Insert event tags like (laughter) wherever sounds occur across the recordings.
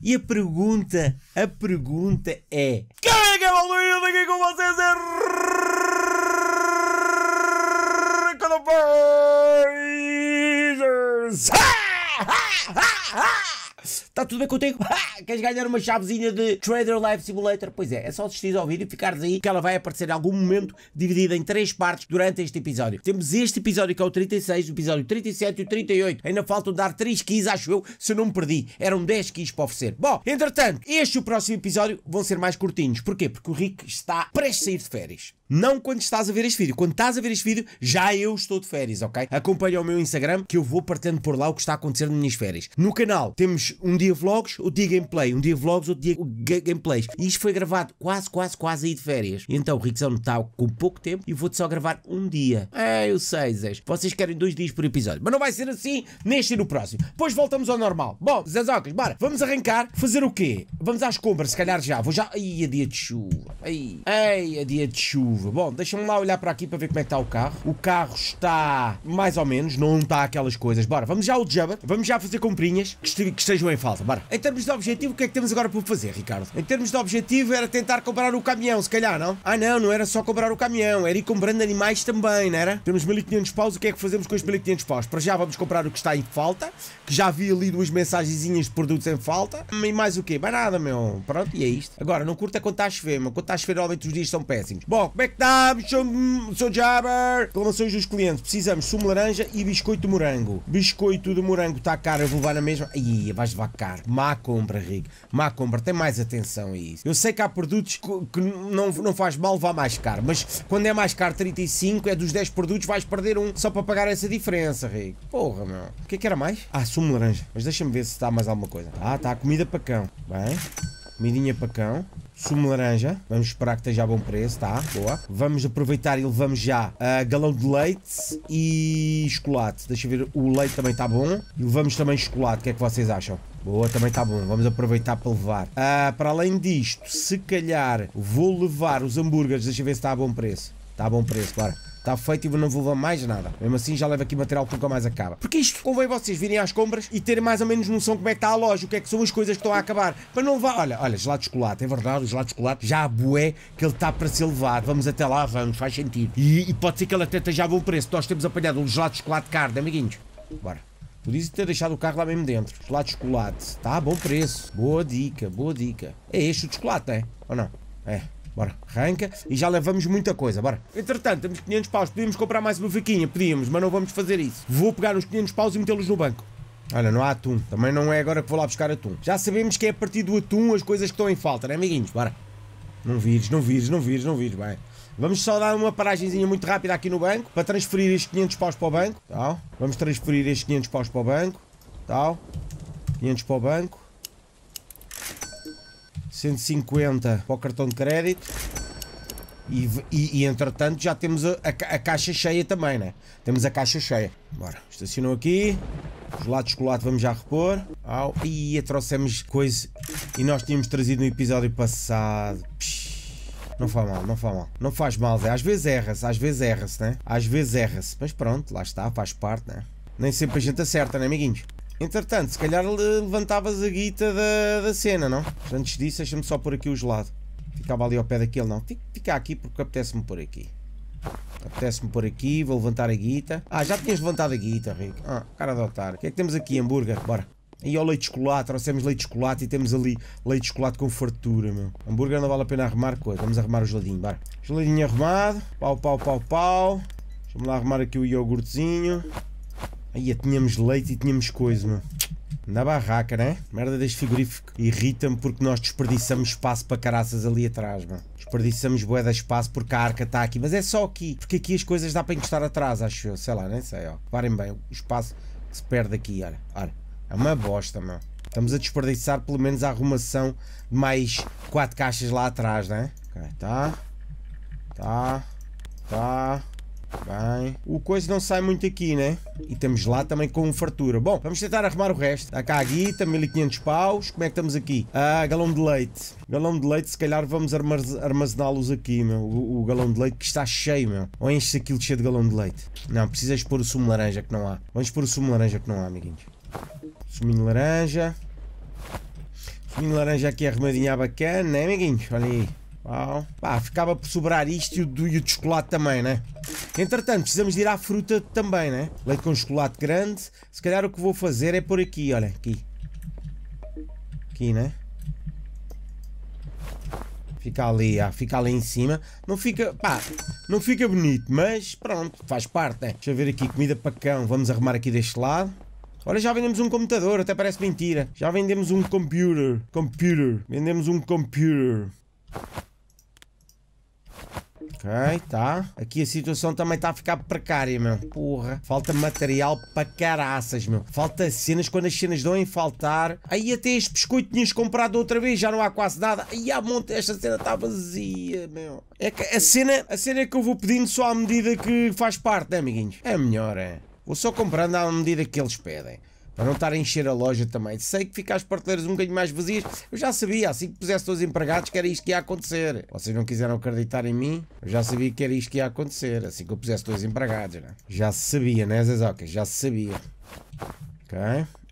E a pergunta, a pergunta é: Quem é que é maluco aqui com vocês? É Está tudo bem contigo? Ah, (laughs) queres ganhar uma chavezinha de Trader Life Simulator? Pois é, é só assistir ao vídeo e ficares aí que ela vai aparecer em algum momento dividida em três partes durante este episódio. Temos este episódio que é o 36, o episódio 37 e o 38. Ainda faltam dar 3 keys, acho eu, se eu não me perdi. Eram 10 keys para oferecer. Bom, entretanto, este e o próximo episódio vão ser mais curtinhos. Porquê? Porque o Rick está prestes a ir de férias. Não quando estás a ver este vídeo. Quando estás a ver este vídeo, já eu estou de férias, ok? Acompanha o meu Instagram que eu vou partilhando por lá o que está a acontecer nas minhas férias. No canal temos um dia vlogs, outro dia gameplay, um dia vlogs, outro dia gameplays. E isto foi gravado quase, quase, quase aí de férias. então o Rickzão está com pouco tempo e vou-te só gravar um dia. É, eu sei, Zé. Vocês querem dois dias por episódio. Mas não vai ser assim neste e no próximo. Depois voltamos ao normal. Bom, Zezocas, bora. Vamos arrancar. Fazer o quê? Vamos às compras, se calhar já. Vou já. Ai, a é dia de chuva. Ai, ai a é dia de chuva chuva. Bom, deixa-me lá olhar para aqui para ver como é que está o carro. O carro está mais ou menos, não está aquelas coisas. Bora, vamos já ao Jabba, vamos já fazer comprinhas que, este, que estejam em falta, bora. Em termos de objetivo, o que é que temos agora para fazer, Ricardo? Em termos de objetivo era tentar comprar o caminhão, se calhar, não? Ah não, não era só comprar o caminhão, era ir comprando animais também, não era? Temos 1500 paus, o que é que fazemos com os 1500 paus? Para já vamos comprar o que está em falta, que já vi ali duas mensagenzinhas de produtos em falta. E mais o quê? Mais nada, meu. Pronto, e é isto. Agora, não curta quando está a chover, mas Quando está a chover, normalmente os dias são péssimos. Bom, como é é que está, sou seu Jabber? Reclamações dos clientes. Precisamos sumo laranja e biscoito de morango. Biscoito de morango está caro, eu vou levar na mesma. Ih, vais levar caro. Má compra, Rico. Má compra, tem mais atenção a isso. Eu sei que há produtos que não, não faz mal levar mais caro, mas quando é mais caro 35, é dos 10 produtos, vais perder um só para pagar essa diferença, Rico. Porra, meu. O que é que era mais? Ah, sumo laranja. Mas deixa-me ver se está mais alguma coisa. Ah, está comida para cão. Bem, comidinha para cão sumo laranja. Vamos esperar que esteja a bom preço, tá? Boa. Vamos aproveitar e levamos já uh, galão de leite e chocolate. Deixa eu ver, o leite também está bom. E levamos também chocolate, o que é que vocês acham? Boa, também está bom. Vamos aproveitar para levar. Uh, para além disto, se calhar vou levar os hambúrgueres. Deixa eu ver se está a bom preço. Está bom preço, bora. Está feito e não vou levar mais nada. Mesmo assim já levo aqui material que nunca mais acaba. Porque isto convém vocês virem às compras e terem mais ou menos noção como é que está a loja, o que é que são as coisas que estão a acabar. Para não levar... Olha, olha, gelado de chocolate, é verdade, o gelado de chocolate já há bué que ele está para ser levado. Vamos até lá, vamos, faz sentido. E, e pode ser que ele até esteja a bom preço. Nós temos apanhado um gelado de chocolate caro, né, amiguinhos. Bora. Podias ter deixado o carro lá mesmo dentro. Gelado de chocolate. Está a bom preço. Boa dica, boa dica. É este o de chocolate, é? Ou não? É. Bora, arranca e já levamos muita coisa, bora. Entretanto, temos 500 paus, podíamos comprar mais uma vaquinha, podíamos, mas não vamos fazer isso. Vou pegar os 500 paus e metê-los no banco. Olha, não há atum. Também não é agora que vou lá buscar atum. Já sabemos que é a partir do atum as coisas que estão em falta, né, amiguinhos? Bora. Não vires, não vires, não vires, não vires, bem. Vamos só dar uma paragenzinha muito rápida aqui no banco para transferir estes 500 paus para o banco. Tal. Vamos transferir estes 500 paus para o banco. Tal. 500 para o banco. 150 para o cartão de crédito. E, e, e entretanto já temos a, a, a, caixa cheia também, né? Temos a caixa cheia. Bora, estacionou aqui. Os lados colados vamos já repor. Au. E trouxemos coisa. E nós tínhamos trazido no episódio passado. Psh. Não faz mal, não faz mal. Não faz mal, velho. Às vezes erra-se, às vezes erra-se, né? Às vezes erra-se. Mas pronto, lá está, faz parte, né? Nem sempre a gente acerta, né, amiguinhos? Entretanto, se calhar levantavas a guita da, da cena, não? Antes disso, deixa-me só pôr aqui o gelado. Ficava ali ao pé daquele, não. Fica aqui porque apetece-me pôr aqui. Apetece-me por aqui, vou levantar a guita. Ah, já tinhas levantado a guita, Rico. Ah, cara de otário. O que é que temos aqui? Hambúrguer, bora. E ao leite de chocolate, trouxemos leite de chocolate e temos ali leite de chocolate com fartura, meu. Hambúrguer não vale a pena arrumar coisa. Vamos arrumar o geladinho, bora. Geladinho arrumado. Pau, pau, pau, pau. Deixa-me lá arrumar aqui o iogurtezinho. Aí tínhamos leite e tínhamos coisa, mano. Na barraca, né? Merda deste frigorífico. Irrita-me porque nós desperdiçamos espaço para caraças ali atrás, mano. Desperdiçamos bué de espaço porque a arca está aqui. Mas é só aqui. Porque aqui as coisas dá para encostar atrás, acho eu. Sei lá, nem sei, ó. Reparem bem, o espaço que se perde aqui, olha. Olha. É uma bosta, mano. Estamos a desperdiçar pelo menos a arrumação de mais quatro caixas lá atrás, né? Ok, tá. Tá. Tá. Bem. O coisa não sai muito aqui, né? E temos lá também com fartura. Bom, vamos tentar arrumar o resto. Está cá a guita, 1500 paus. Como é que estamos aqui? Ah, galão de leite. Galão de leite, se calhar vamos armazená-los aqui, meu. O, o, galão de leite que está cheio, meu. Ou enche-se aquilo cheio de galão de leite. Não, precisas pôr o sumo de laranja que não há. Vamos pôr o sumo de laranja que não há, amiguinhos. Suminho de laranja. Suminho de laranja aqui arrumadinho à bacana, né, amiguinhos? Olha aí. Uau. Pá, ficava por sobrar isto e o, e o de chocolate também, né? Entretanto, precisamos de ir à fruta também, né? Leite com chocolate grande. Se calhar o que vou fazer é por aqui, olha, aqui. Aqui, né? Fica ali, ah, fica ali em cima. Não fica, pá, não fica bonito, mas pronto, faz parte, né? Deixa eu ver aqui, comida para cão. Vamos arrumar aqui deste lado. Olha, já vendemos um computador, até parece mentira. Já vendemos um computer. Computer. Vendemos um computer. Ok, tá. Aqui a situação também está a ficar precária, meu. Porra. Falta material para caraças, meu. Falta cenas quando as cenas dão em faltar. Aí até este biscoito tinhas comprado outra vez, já não há quase nada. Aí a monte, esta cena está vazia, meu. É que a cena, a cena é que eu vou pedindo só à medida que faz parte, né, amiguinhos? É melhor, é. Vou só comprando à medida que eles pedem para não estar a encher a loja também. Sei que fica as prateleiras um bocadinho mais vazias. Eu já sabia, assim que pusesse todos empregados, que era isto que ia acontecer. Vocês não quiseram acreditar em mim, eu já sabia que era isto que ia acontecer, assim que eu pusesse todos empregados, né? Já sabia, né, Zezocas? Já sabia. Ok?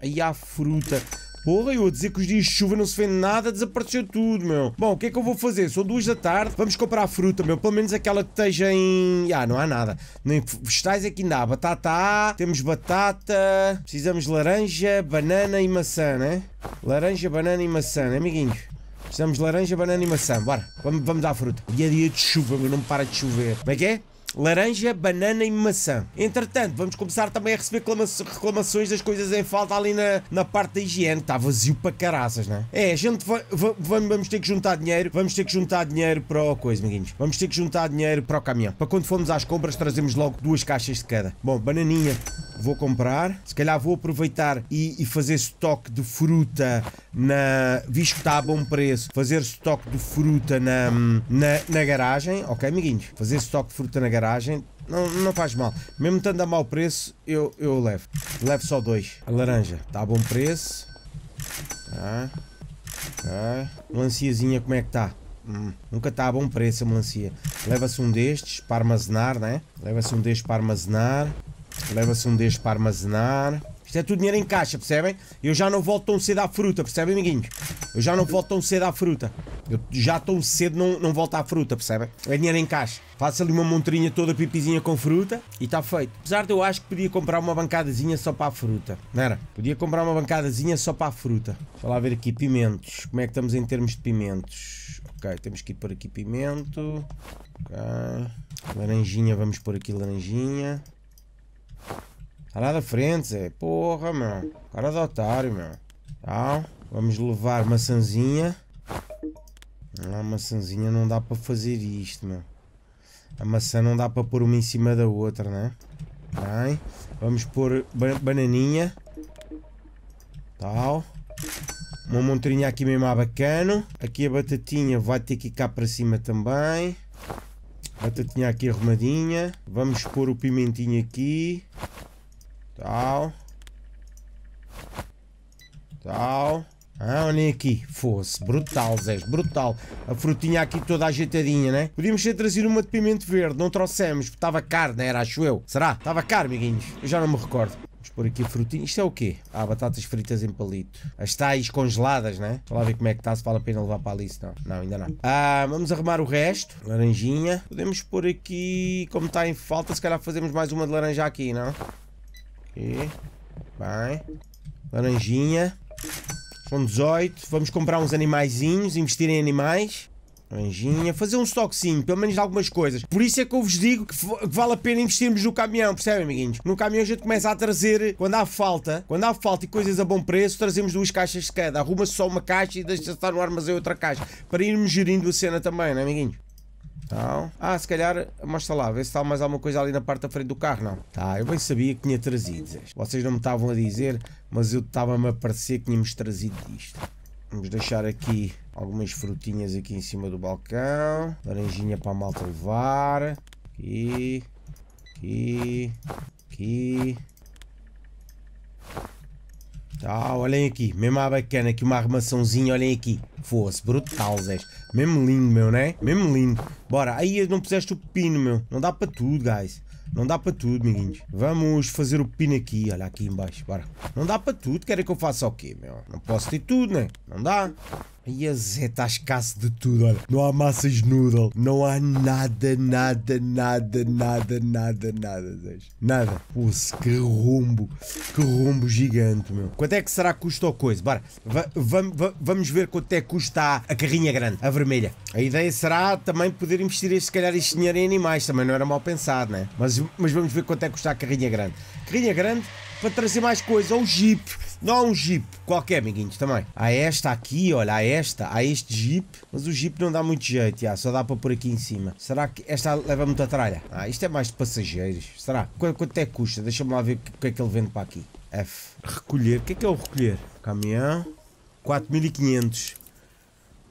Aí há fruta. Porra, eu a dizer que os dias de chuva não se vê nada, desapareceu tudo, meu. Bom, o que é que eu vou fazer? São duas da tarde, vamos comprar fruta, meu. Pelo menos aquela que esteja em... Ah, não há nada. Nem vegetais aqui é ainda há. Batata há, temos batata, precisamos de laranja, banana e maçã, né? Laranja, banana e maçã, né, amiguinhos? Precisamos de laranja, banana e maçã. Bora, vamos, vamos dar fruta. E é dia de chuva, meu, não para de chover. Como é que é? laranja, banana e maçã. Entretanto, vamos começar também a receber reclamações das coisas em falta ali na, na parte da higiene. Está vazio para caraças, não é? É, a gente vai, vamos ter que juntar dinheiro, vamos ter que juntar dinheiro para o coisa, amiguinhos. Vamos ter que juntar dinheiro para o caminhão. Para quando formos às compras, trazemos logo duas caixas de cada. Bom, bananinha vou comprar. Se calhar vou aproveitar e, e fazer estoque de fruta na. Visto que está a bom preço, fazer estoque de fruta na, na, na garagem. Ok, amiguinhos? Fazer estoque de fruta na garagem. Não, não faz mal. Mesmo estando a mau preço, eu, eu levo. Levo só dois. A laranja está a bom preço. Tá, a Melanciazinha, como é que está? Hum, nunca está a bom preço a melancia. Leva-se um destes para armazenar, né? Leva-se um destes para armazenar. Leva-se um destes para armazenar. Isto é tudo dinheiro em caixa, percebem? Eu já não volto tão cedo à fruta, percebem, amiguinhos? Eu já não volto tão cedo à fruta. Eu já tão cedo não, não volto à fruta, percebem? É dinheiro em caixa. Faço ali uma montrinha toda pipizinha com fruta e está feito. Apesar de eu acho que podia comprar uma bancadazinha só para a fruta. Não era? Podia comprar uma bancadazinha só para a fruta. Vou lá ver aqui, pimentos. Como é que estamos em termos de pimentos? Ok, temos que ir por aqui pimento. Ok. Laranjinha, vamos por aqui laranjinha. Tá lá da frente, Zé. Porra, meu. Cara de é otário, meu. Então, vamos levar maçãzinha. A maçãzinha não dá para fazer isto, meu. A maçã não dá para pôr uma em cima da outra, né? Tá bem, vamos pôr ba bananinha. Tal. Uma montrinha aqui mesmo a bacano. Aqui a batatinha vai ter que ir cá para cima também. Batatinha aqui arrumadinha. Vamos pôr o pimentinho aqui. Tal. Tal. Ah, olhem aqui. Fosse. Brutal, Zé. Brutal. A frutinha aqui toda ajeitadinha, né? Podíamos ter trazido uma de pimento verde. Não trouxemos. Estava caro, não né? era? Acho eu. Será? Estava caro, amiguinhos. Eu já não me recordo. Vamos pôr aqui a frutinha. Isto é o quê? Ah, batatas fritas em palito. As tais congeladas, né? Vou lá ver como é que está, se vale a pena levar para ali, se não. Não, ainda não. Ah, vamos arrumar o resto. Laranjinha. Podemos pôr aqui, como está em falta, se calhar fazemos mais uma de laranja aqui, não? Aqui. Bem. Laranjinha. São 18. Vamos comprar uns animaizinhos, investir em animais. Laranjinha. Fazer um estoquezinho, pelo menos de algumas coisas. Por isso é que eu vos digo que vale a pena investirmos no caminhão, percebem, amiguinhos? No caminhão a gente começa a trazer, quando há falta, quando há falta e coisas a bom preço, trazemos duas caixas de cada. Arruma-se só uma caixa e deixa-se estar no armazém outra caixa. Para irmos gerindo a cena também, não é, amiguinhos? Então, ah, se calhar, mostra lá, vê se está mais alguma coisa ali na parte da frente do carro, não. Tá, eu bem sabia que tinha trazido. Vocês não me estavam a dizer, mas eu estava-me a parecer que tínhamos trazido isto. Vamos deixar aqui algumas frutinhas aqui em cima do balcão. Laranjinha para a malta levar. Aqui. Aqui. Aqui. Ah, olhem aqui, mesmo à bacana, aqui uma armaçãozinha, olhem aqui. Fosse brutal, Zé. Mesmo lindo, meu, né? Mesmo lindo. Bora, aí não puseste o pino, meu. Não dá para tudo, guys. Não dá para tudo, amiguinhos. Vamos fazer o pino aqui, olha aqui embaixo, bora. Não dá para tudo, querem que eu faça o quê, meu? Não posso ter tudo, né? Não dá. E a Zé está escasso de tudo, olha. Não há massas noodle. Não há nada, nada, nada, nada, nada, nada, Zé. Nada. Poxa, que rombo. Que rombo gigante, meu. Quanto é que será que custa a coisa? Bora. vamos ver quanto é que custa a carrinha grande, a vermelha. A ideia será também poder investir, este, se calhar, este dinheiro em animais. Também não era mal pensado, né? Mas, mas vamos ver quanto é que custa a carrinha grande. Carrinha grande para trazer mais coisa. Ou jeep não há um Jeep qualquer, amiguinhos, também. Há esta aqui, olha, há esta, há este Jeep, mas o Jeep não dá muito jeito, já, só dá para pôr aqui em cima. Será que esta leva muita tralha? Ah, isto é mais de passageiros, será? Quanto, quanto é que custa? Deixa-me lá ver o que, é que ele vende para aqui. F. Recolher, o que é que é o recolher? Caminhão, 4500.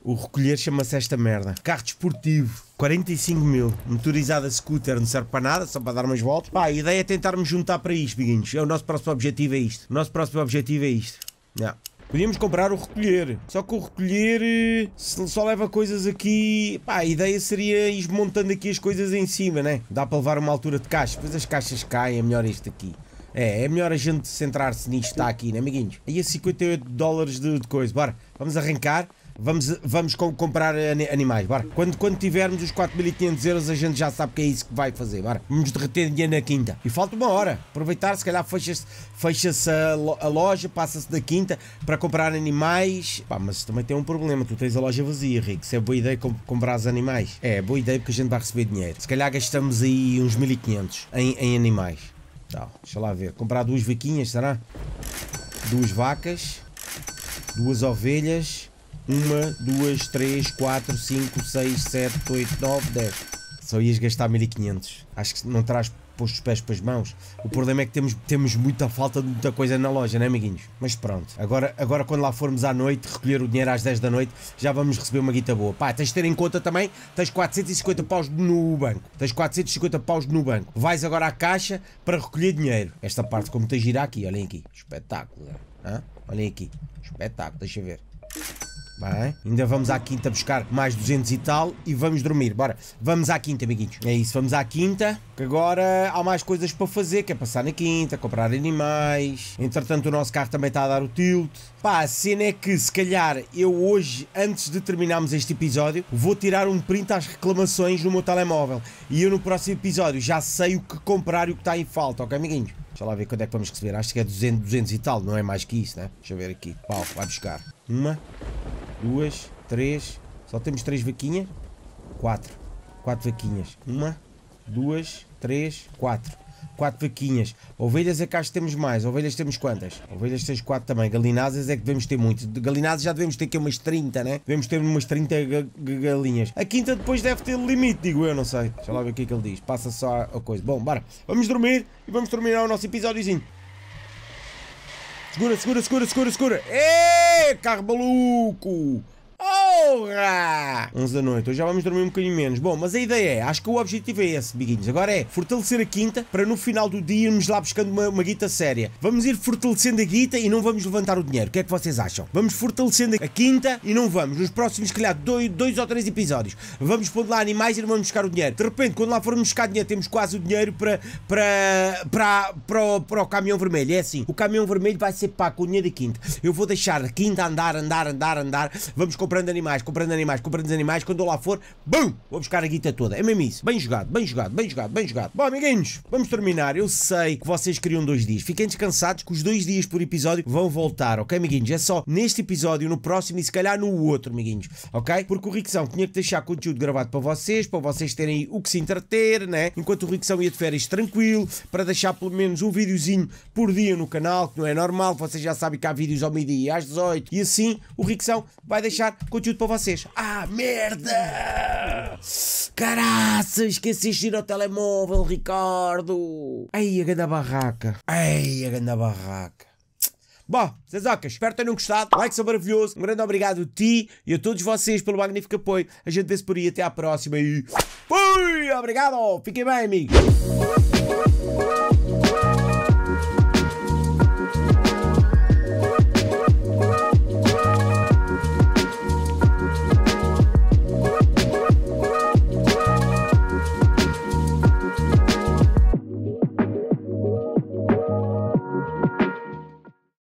O recolher chama-se esta merda. Carro desportivo. 45 mil, motorizada scooter, não serve para nada, só para dar umas voltas. Pá, a ideia é tentarmos juntar para isto, biguinhos. É o nosso próximo objetivo é isto. O nosso próximo objetivo é isto. Yeah. Podíamos comprar o recolher, só que o recolher só leva coisas aqui. Pá, a ideia seria ir montando aqui as coisas em cima, né? Dá para levar uma altura de caixa, depois as caixas caem, é melhor este aqui. É, é melhor a gente centrar-se nisto, está aqui, né, amiguinhos? Aí a 58 dólares de, de coisa, bora, vamos arrancar vamos, vamos comprar animais, bora. Quando, quando tivermos os 4.500 euros, a gente já sabe que é isso que vai fazer, bora. Vamos derreter dinheiro na quinta. E falta uma hora. Aproveitar, se calhar fecha-se fecha, a, a loja, passa-se da quinta para comprar animais. Pá, mas também tem um problema, tu tens a loja vazia, Rico. Se é boa ideia comprar os animais. É, boa ideia porque a gente vai receber dinheiro. Se calhar gastamos aí uns 1.500 em, em animais. Tá, deixa lá ver. Comprar duas vaquinhas, será? Duas vacas. Duas ovelhas 1, 2, 3, 4, 5, 6, 7, 8, 9, 10. Só ias gastar 1500. Acho que não terás posto os pés para as mãos. O problema é que temos, temos muita falta de muita coisa na loja, não é, amiguinhos? Mas pronto. Agora, agora, quando lá formos à noite, recolher o dinheiro às 10 da noite, já vamos receber uma guita boa. Pá, tens de ter em conta também, tens 450 paus no banco. Tens 450 paus no banco. Vais agora à caixa para recolher dinheiro. Esta parte, como tens girar aqui, olhem aqui. Espetáculo. Né? Hã? Olhem aqui. Espetáculo, deixa ver. Bem, ainda vamos à quinta buscar mais 200 e tal e vamos dormir. Bora, vamos à quinta, amiguinhos. É isso, vamos à quinta, que agora há mais coisas para fazer, que é passar na quinta, comprar animais. Entretanto, o nosso carro também está a dar o tilt. Pá, a cena é que, se calhar, eu hoje, antes de terminarmos este episódio, vou tirar um print às reclamações no meu telemóvel. E eu no próximo episódio já sei o que comprar e o que está em falta, ok, amiguinhos? Deixa lá ver quando é que vamos receber. Acho que é 200, 200 e tal, não é mais que isso, né? Deixa eu ver aqui. Pau, vai buscar. Uma, duas, três. Só temos três vaquinhas. Quatro. Quatro vaquinhas. Uma, duas, três, quatro quatro vaquinhas. Ovelhas é que acho que temos mais. Ovelhas temos quantas? Ovelhas tens quatro também. Galinazes é que devemos ter muito. De galinazes já devemos ter aqui umas 30, né? Devemos ter umas 30 galinhas. A quinta depois deve ter limite, digo eu, não sei. Deixa lá ver o que é que ele diz. Passa só a coisa. Bom, bora. Vamos dormir e vamos terminar o nosso episódiozinho. Segura, segura, segura, segura, segura. Ê, carro maluco! Porra! 11 da noite, hoje já vamos dormir um bocadinho menos. Bom, mas a ideia é, acho que o objetivo é esse, biguinhos. Agora é fortalecer a quinta para no final do dia irmos lá buscando uma, uma guita séria. Vamos ir fortalecendo a guita e não vamos levantar o dinheiro. O que é que vocês acham? Vamos fortalecendo a quinta e não vamos. Nos próximos, calhar, dois, dois ou três episódios. Vamos pôr lá animais e não vamos buscar o dinheiro. De repente, quando lá formos buscar dinheiro, temos quase o dinheiro para, para, para, para, o, para o caminhão vermelho. É assim, o caminhão vermelho vai ser pago com o dinheiro da quinta. Eu vou deixar a quinta andar, andar, andar, andar. Vamos comprando animais animais, comprando animais, comprando animais, quando eu lá for, BUM! Vou buscar a guita toda. É mesmo isso. Bem jogado, bem jogado, bem jogado, bem jogado. Bom, amiguinhos, vamos terminar. Eu sei que vocês queriam dois dias. Fiquem descansados que os dois dias por episódio vão voltar, ok, amiguinhos? É só neste episódio, no próximo e se calhar no outro, amiguinhos, ok? Porque o Rickson tinha que deixar conteúdo gravado para vocês, para vocês terem o que se entreter, né? Enquanto o Rickson ia de férias tranquilo, para deixar pelo menos um videozinho por dia no canal, que não é normal, vocês já sabem que há vídeos ao meio-dia às 18 e assim o Rickson vai deixar conteúdo para para vocês. Ah, merda! Caraca, esqueci de ir ao telemóvel, Ricardo. Ai, a grande barraca. Ai, a grande barraca. Bom, Zazocas, espero que tenham gostado. Like são maravilhoso. Um grande obrigado a ti e a todos vocês pelo magnífico apoio. A gente vê-se por aí. Até à próxima e. Fui! Obrigado! Fiquem bem, amigos!